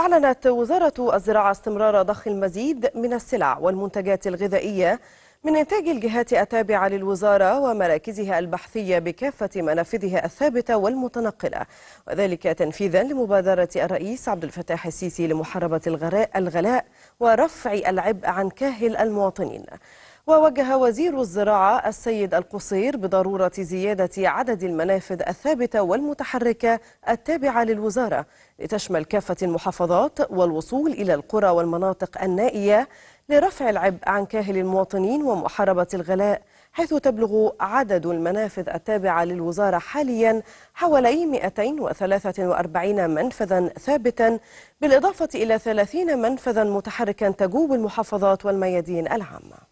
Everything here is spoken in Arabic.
أعلنت وزارة الزراعة استمرار ضخ المزيد من السلع والمنتجات الغذائية من إنتاج الجهات التابعة للوزارة ومراكزها البحثية بكافة منافذها الثابتة والمتنقلة وذلك تنفيذا لمبادرة الرئيس عبد الفتاح السيسي لمحاربة الغلاء ورفع العبء عن كاهل المواطنين ووجه وزير الزراعة السيد القصير بضرورة زيادة عدد المنافذ الثابتة والمتحركة التابعة للوزارة لتشمل كافة المحافظات والوصول إلى القرى والمناطق النائية لرفع العبء عن كاهل المواطنين ومحاربة الغلاء حيث تبلغ عدد المنافذ التابعة للوزارة حاليا حوالي 243 منفذا ثابتا بالإضافة إلى 30 منفذا متحركا تجوب المحافظات والميادين العامة